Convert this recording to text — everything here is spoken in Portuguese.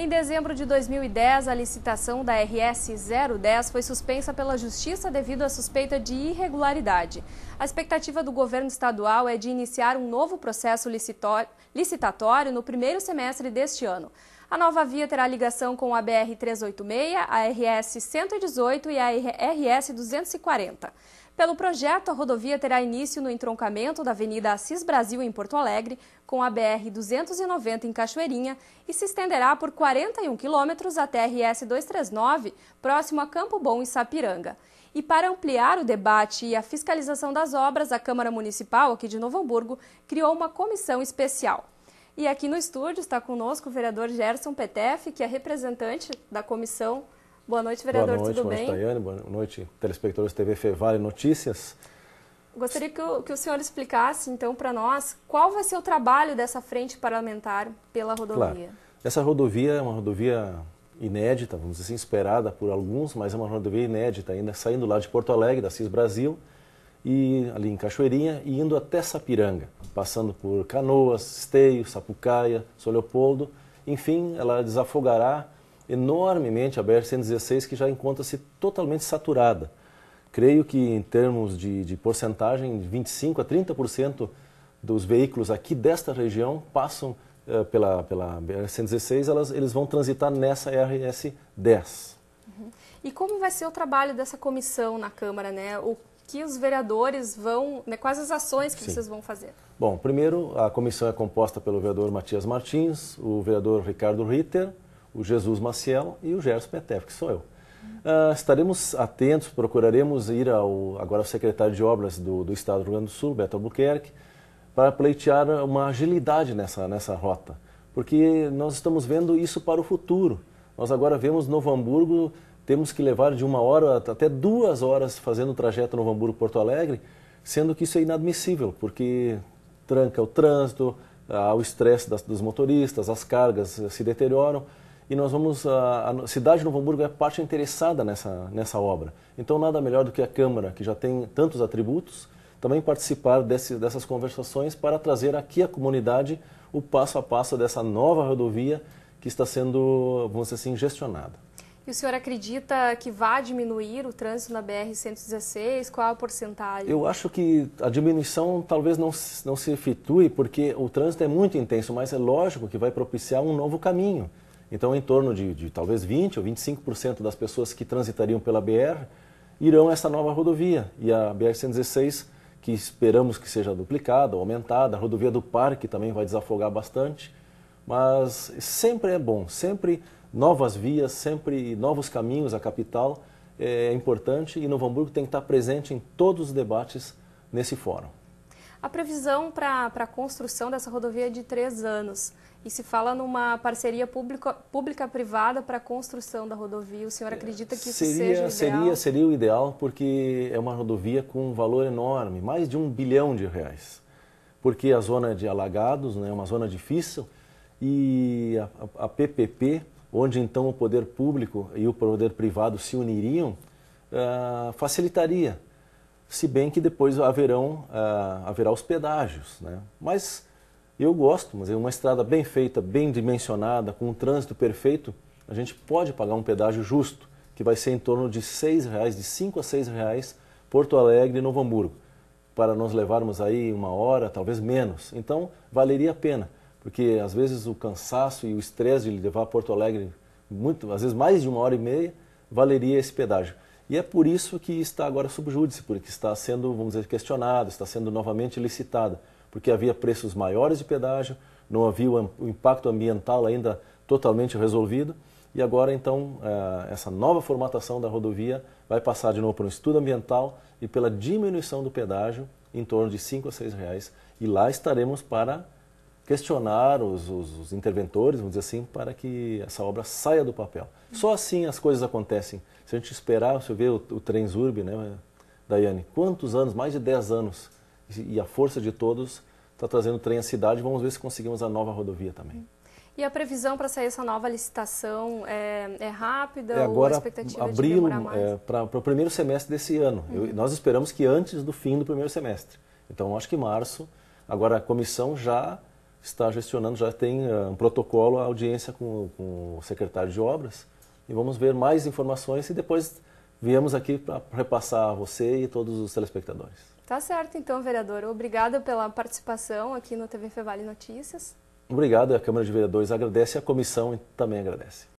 Em dezembro de 2010, a licitação da RS 010 foi suspensa pela Justiça devido à suspeita de irregularidade. A expectativa do governo estadual é de iniciar um novo processo licitatório no primeiro semestre deste ano. A nova via terá ligação com a BR 386, a RS 118 e a RS 240. Pelo projeto, a rodovia terá início no entroncamento da Avenida Assis Brasil, em Porto Alegre, com a BR-290 em Cachoeirinha e se estenderá por 41 quilômetros até RS-239, próximo a Campo Bom e Sapiranga. E para ampliar o debate e a fiscalização das obras, a Câmara Municipal aqui de Novo Hamburgo criou uma comissão especial. E aqui no estúdio está conosco o vereador Gerson Petef, que é representante da comissão Boa noite, vereador. Boa noite, Tudo boa noite, bem? Daiane. Boa noite, telespectadores TV Fevale Notícias. Gostaria que o, que o senhor explicasse, então, para nós, qual vai ser o trabalho dessa frente parlamentar pela rodovia. Claro. Essa rodovia é uma rodovia inédita, vamos dizer assim, esperada por alguns, mas é uma rodovia inédita, ainda saindo lá de Porto Alegre, da CIS Brasil, e ali em Cachoeirinha, e indo até Sapiranga, passando por Canoas, Esteio, Sapucaia, Soleopoldo, enfim, ela desafogará enormemente a BR-116, que já encontra-se totalmente saturada. Creio que em termos de, de porcentagem, 25% a 30% dos veículos aqui desta região passam uh, pela, pela BR-116, eles vão transitar nessa RS-10. Uhum. E como vai ser o trabalho dessa comissão na Câmara, né? O que os vereadores vão, né, quais as ações que Sim. vocês vão fazer? Bom, primeiro a comissão é composta pelo vereador Matias Martins, o vereador Ricardo Ritter, o Jesus Maciel e o Gerson Petef, que sou eu. Uh, estaremos atentos, procuraremos ir ao agora ao secretário de obras do, do Estado do Rio Grande do Sul, Beto Albuquerque, para pleitear uma agilidade nessa, nessa rota, porque nós estamos vendo isso para o futuro. Nós agora vemos Novo Hamburgo, temos que levar de uma hora até duas horas fazendo o trajeto Novo Hamburgo-Porto Alegre, sendo que isso é inadmissível, porque tranca o trânsito, há ah, o estresse dos motoristas, as cargas se deterioram e nós vamos ah, a, a, cidade de Novo Hamburgo é a parte interessada nessa nessa obra. Então nada melhor do que a Câmara, que já tem tantos atributos, também participar desse, dessas conversações para trazer aqui à comunidade o passo a passo dessa nova rodovia que está sendo, vamos dizer assim, gestionada. E o senhor acredita que vai diminuir o trânsito na BR-116? Qual a porcentagem? Eu acho que a diminuição talvez não, não se efetue, porque o trânsito é muito intenso, mas é lógico que vai propiciar um novo caminho. Então, em torno de, de talvez 20% ou 25% das pessoas que transitariam pela BR irão a essa nova rodovia. E a BR-116, que esperamos que seja duplicada, aumentada, a rodovia do Parque também vai desafogar bastante. Mas sempre é bom, sempre novas vias, sempre novos caminhos à capital é, é importante e Novo Hamburgo tem que estar presente em todos os debates nesse fórum. A previsão para a construção dessa rodovia é de três anos. E se fala numa parceria pública-privada para a construção da rodovia. O senhor é, acredita que isso seria, seja o ideal? Seria, seria o ideal, porque é uma rodovia com um valor enorme, mais de um bilhão de reais. Porque a zona de alagados né, é uma zona difícil e a, a PPP, onde então o poder público e o poder privado se uniriam, uh, facilitaria se bem que depois haverão, ah, haverá os pedágios. Né? Mas eu gosto, mas é uma estrada bem feita, bem dimensionada, com um trânsito perfeito, a gente pode pagar um pedágio justo, que vai ser em torno de seis reais, de 5 a seis reais, Porto Alegre e Novo Hamburgo, para nos levarmos aí uma hora, talvez menos. Então, valeria a pena, porque às vezes o cansaço e o estresse de levar Porto Alegre, muito, às vezes mais de uma hora e meia, valeria esse pedágio. E é por isso que está agora sob júdice, porque está sendo, vamos dizer, questionado, está sendo novamente licitada, porque havia preços maiores de pedágio, não havia o impacto ambiental ainda totalmente resolvido, e agora então é, essa nova formatação da rodovia vai passar de novo por um estudo ambiental e pela diminuição do pedágio em torno de 5 a R$ reais, e lá estaremos para questionar os, os, os, interventores, vamos dizer assim, para que essa obra saia do papel. Só assim as coisas acontecem. Se a gente esperar, se eu ver o, o Trenzurb, né, Daiane, quantos anos, mais de 10 anos, e, e a força de todos está trazendo o trem à cidade, vamos ver se conseguimos a nova rodovia também. E a previsão para sair essa nova licitação é, é rápida? É agora, ou a expectativa abril, é, para o primeiro semestre desse ano. Uhum. Eu, nós esperamos que antes do fim do primeiro semestre. Então, acho que março. Agora, a comissão já está gestionando, já tem ah, um protocolo, a audiência com, com o secretário de obras e vamos ver mais informações e depois viemos aqui para repassar a você e todos os telespectadores. Tá certo, então, vereador. Obrigada pela participação aqui no TV Fevale Notícias. Obrigado, a Câmara de Vereadores agradece e a comissão também agradece.